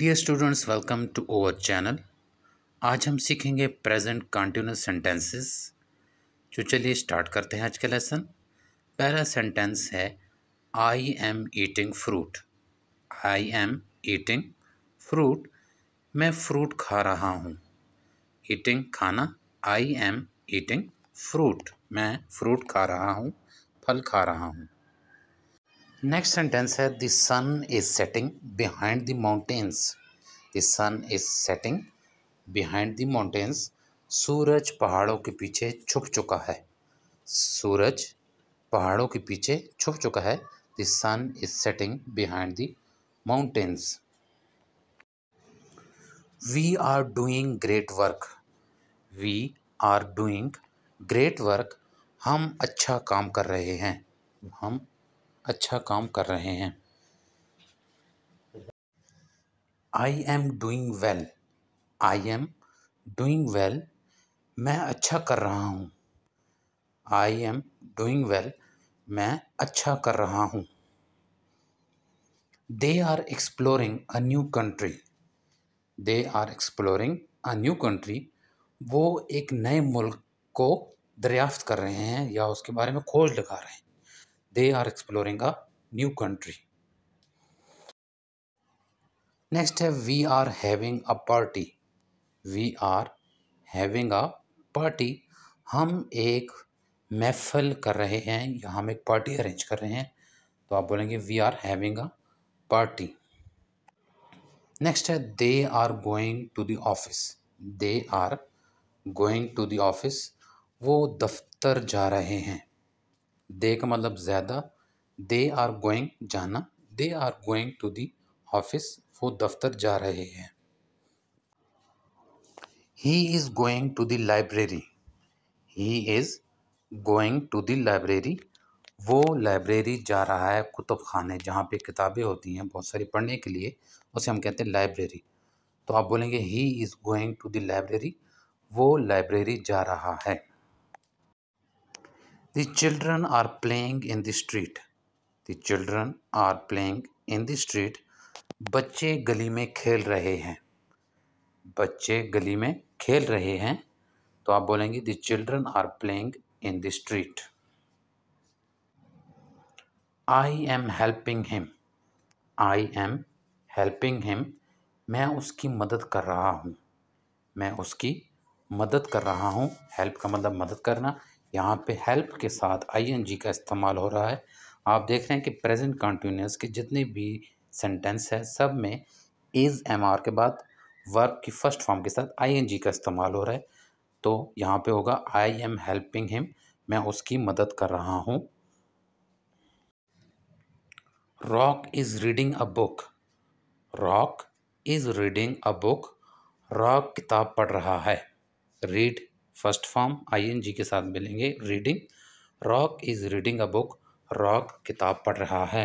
Dear students welcome to over channel आज हम सीखेंगे प्रेजेंट कंटिन्यूस सेंटेंसेस जो चलिए स्टार्ट करते हैं आज का लेसन पहला सेंटेंस है I am eating fruit I am eating fruit मैं फ्रूट खा रहा हूँ ईटिंग खाना आई एम ईटिंग फ्रूट मैं फ्रूट खा रहा हूँ फल खा रहा हूँ नेक्स्ट सेंटेंस है the sun is setting behind the mountains the sun is setting behind the mountains सूरज पहाड़ों के पीछे छुप चुका है सूरज पहाड़ों के पीछे छुप चुका है the sun is setting behind the mountains we are doing great work we are doing great work हम अच्छा काम कर रहे हैं हम अच्छा काम कर रहे हैं I am doing well I am doing well मैं अच्छा कर रहा हूँ आई एम डूइंग वेल मैं अच्छा कर रहा हूँ they are exploring a new country they are exploring a new country वो एक नए मुल्क को दरियाफ्त कर रहे हैं या उसके बारे में खोज लगा रहे हैं they are exploring a new country next have we are having a party we are having a party हम एक महफल कर रहे हैं या हम एक पार्टी अरेंज कर रहे हैं तो आप बोलेंगे we are having a party next है they are going to the office they are going to the office वो दफ्तर जा रहे हैं दे का मतलब ज़्यादा दे आर गोइंग जाना they are going to the office वो दफ्तर जा रहे हैं he is going to the library he is going to the library वो लाइब्रेरी जा रहा है कुतुब खाने जहाँ पे किताबें होती हैं बहुत सारी पढ़ने के लिए उसे हम कहते हैं लाइब्रेरी तो आप बोलेंगे he is going to the library वो लाइब्रेरी जा रहा है The children are playing in the street. The children are playing in the street. बच्चे गली में खेल रहे हैं बच्चे गली में खेल रहे हैं तो आप बोलेंगे the children are playing in the street I am helping him I am helping him मैं उसकी मदद कर रहा हूँ मैं उसकी मदद कर रहा हूँ हेल्प का मतलब मदद करना यहाँ पे हेल्प के साथ आईएनजी का इस्तेमाल हो रहा है आप देख रहे हैं कि प्रेजेंट कंटिन्यूस के जितने भी सेंटेंस है सब में इज़ एम आर के बाद वर्क की फर्स्ट फॉर्म के साथ आईएनजी का इस्तेमाल हो रहा है तो यहाँ पे होगा आई एम हेल्पिंग हिम मैं उसकी मदद कर रहा हूँ Rock is reading a book Rock is reading a book Rock किताब पढ़ रहा है रीड फर्स्ट फॉर्म आईएनजी के साथ मिलेंगे reading Rock is reading a book Rock किताब पढ़ रहा है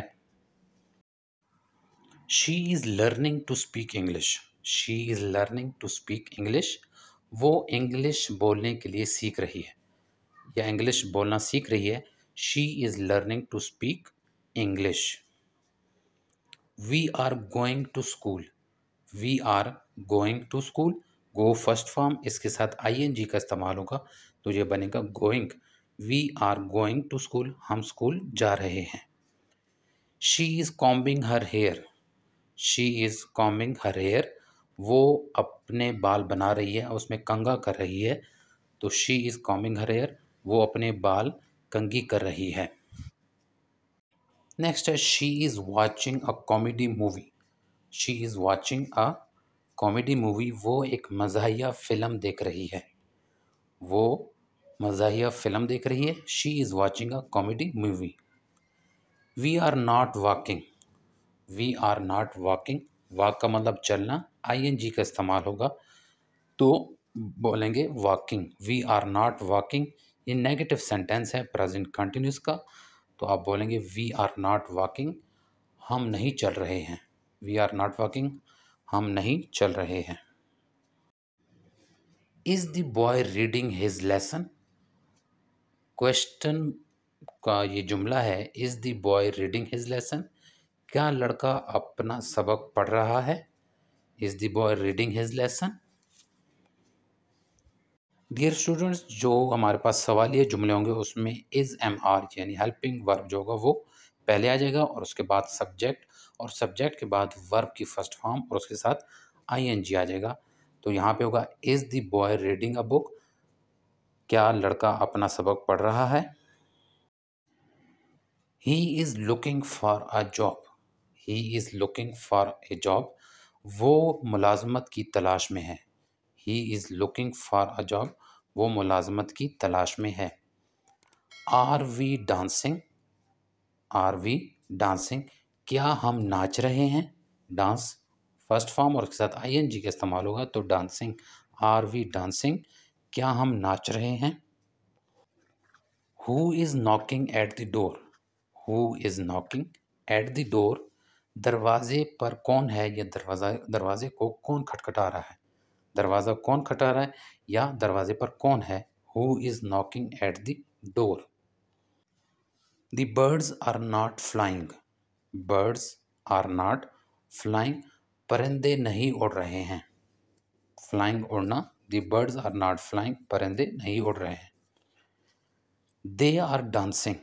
she is learning to speak English she is learning to speak English वो इंग्लिश बोलने के लिए सीख रही है या इंग्लिश बोलना सीख रही है she is learning to speak English we are going to school we are going to school go first form इसके साथ आईएनजी का इस्तेमाल होगा तो ये बनेगा going we are going to school हम स्कूल जा रहे हैं she is combing her hair she is combing her hair वो अपने बाल बना रही है उसमें कंगा कर रही है तो she is combing her hair वो अपने बाल कंगी कर रही है नेक्स्ट है she is watching a comedy movie she is watching a comedy movie वो एक मज़ाहिया फ़िल्म देख रही है वो मज़ाहिया फ़िल्म देख रही है she is watching a comedy movie we are not walking we are not walking walk का मतलब चलना आई एन जी का इस्तेमाल होगा तो बोलेंगे walking we are not walking ये नेगेटिव सेंटेंस है प्रेजेंट कंटिन्यूस का तो आप बोलेंगे वी आर नॉट वॉकिंग हम नहीं चल रहे हैं वी आर नॉट वॉकिंग हम नहीं चल रहे हैं is the boy reading his lesson question का ये जुमला है is the boy reading his lesson क्या लड़का अपना सबक पढ़ रहा है is the boy reading his lesson dear students जो हमारे पास सवाल ये जुमले होंगे उसमें इज़ एम आर यानी हेल्पिंग वर्ब जो होगा वो पहले आ जाएगा और उसके बाद सब्जेक्ट और सब्जेक्ट के बाद वर्ब की फर्स्ट फॉर्म और उसके साथ आईएनजी आ जाएगा तो यहाँ पे होगा is the boy reading a book क्या लड़का अपना सबक पढ़ रहा है he is looking for a job he is looking for a job वो मुलाजमत की तलाश में है he is looking for a job वो मुलाजमत की तलाश में है are we dancing are we dancing क्या हम नाच रहे हैं डांस फर्स्ट फॉर्म और उसके साथ आई एन जी का इस्तेमाल होगा तो डांसिंग आर वी डांसिंग क्या हम नाच रहे हैं who is knocking at the door who is knocking at the door दरवाज़े पर कौन है या दरवाज़ा दरवाज़े को कौन खटखटा रहा है दरवाज़ा कौन खटा रहा है या दरवाज़े पर कौन है who is knocking at the door the birds are not flying birds are not flying परिंदे नहीं उड़ रहे हैं flying उड़ना the birds are not flying परिंदे नहीं उड़ रहे हैं they are dancing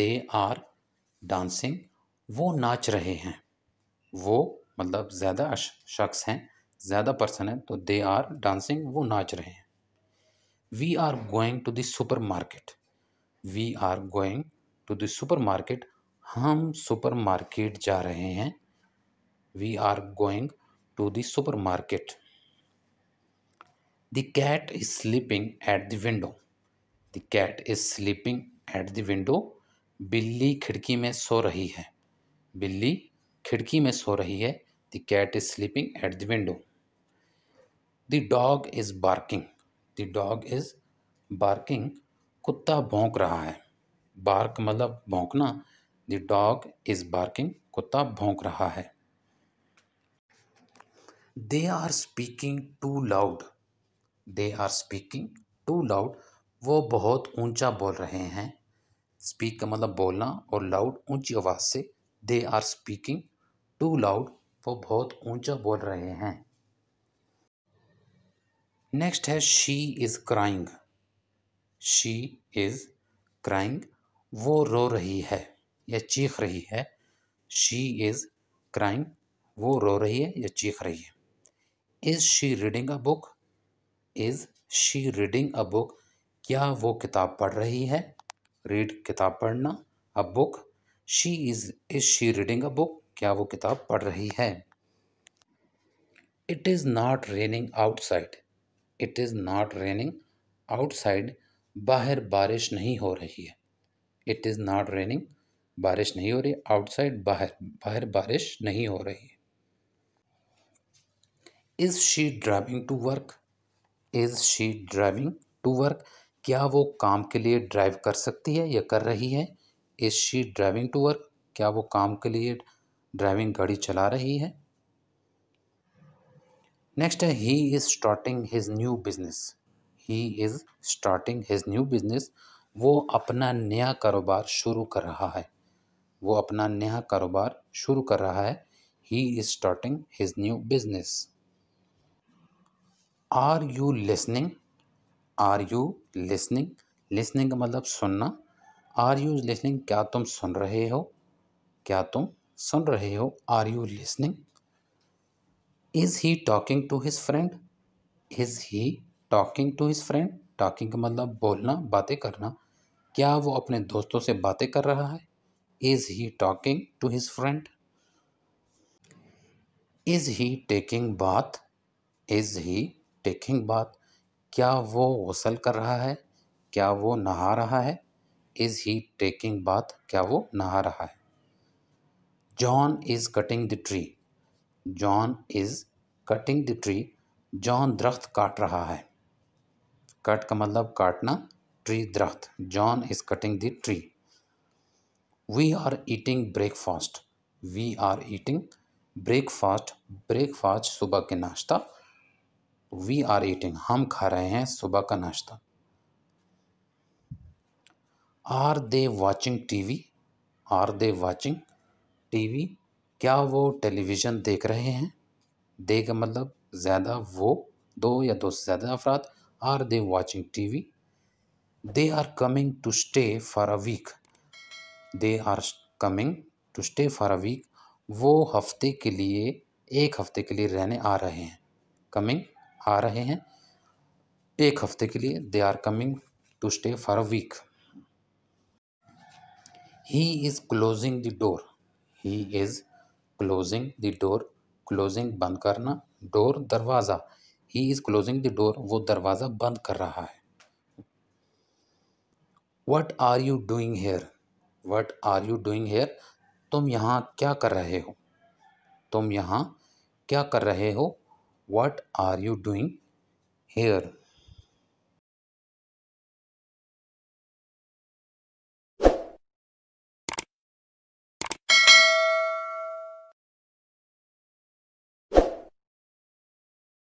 they are dancing वो नाच रहे हैं वो मतलब ज़्यादा शख्स हैं ज़्यादा पर्सन हैं तो दे आर डांसिंग वो नाच रहे हैं we are going to the supermarket we are going to the market हम सुपर मार्केट जा रहे हैं we are going to the market the cat is sleeping at the window the cat is sleeping at the window बिल्ली खिड़की में सो रही है बिल्ली खिड़की में सो रही है the cat is sleeping at the window the dog is barking the dog is barking कुत्ता भौंक रहा है बार्क मतलब भौंकना द डॉग इज़ बार्किंग कुत्ता भौंक रहा है they are speaking too loud they are speaking too loud वो बहुत ऊंचा बोल रहे हैं स्पीक का मतलब बोलना और लाउड ऊंची आवाज़ से they are speaking too loud वो बहुत ऊंचा बोल रहे हैं नेक्स्ट है she is crying she is crying वो रो रही है या चीख रही है शी इज़ क्राइम वो रो रही है या चीख रही है is she reading a book is she reading a book क्या वो किताब पढ़ रही है रीड किताब पढ़ना a book she is is she reading a book क्या वो किताब पढ़ रही है it is not raining outside it is not raining outside बाहर बारिश नहीं हो रही है इट इज़ नॉट रेनिंग बारिश नहीं हो रही आउटसाइड बाहर बाहर बारिश नहीं हो रही is she driving to work is she driving to work क्या वो काम के लिए ड्राइव कर सकती है या कर रही है is she driving to work क्या वो काम के लिए ड्राइविंग गाड़ी चला रही है नेक्स्ट है he is starting his new business he is starting his new business वो अपना नया कारोबार शुरू कर रहा है वो अपना नया कारोबार शुरू कर रहा है he is starting his new business are you listening are you listening listening का मतलब सुनना आर यू लिसनिंग क्या तुम सुन रहे हो क्या तुम सुन रहे हो are you listening is he talking to his friend is he talking to his friend talking का मतलब बोलना बातें करना क्या वो अपने दोस्तों से बातें कर रहा है is he talking to his friend is he taking bath is he taking bath क्या वो गसल कर रहा है क्या वो नहा रहा है इज़ ही टेकिंग बात क्या वो नहा रहा है John is cutting the tree John is cutting the tree John दरख्त काट रहा है कट का मतलब काटना tree draft. John is cutting the tree we are eating breakfast we are eating breakfast breakfast सुबह के नाश्ता वी आर ईटिंग हम खा रहे हैं सुबह का नाश्ता are they watching TV are they watching TV क्या वो टेलीविज़न देख रहे हैं दे का मतलब ज़्यादा वो दो या दो से ज़्यादा अफराद are they watching TV they are coming to stay for a week they are coming to stay for a week वो हफ्ते के लिए एक हफ्ते के लिए रहने आ रहे हैं कमिंग आ रहे हैं एक हफ्ते के लिए they are coming to stay for a week he is closing the door he is closing the door closing बंद करना डोर दरवाज़ा he is closing the door वो दरवाज़ा बंद कर रहा है what are you doing here what are you doing here तुम यहाँ क्या कर रहे हो तुम यहाँ क्या कर रहे हो what are you doing hair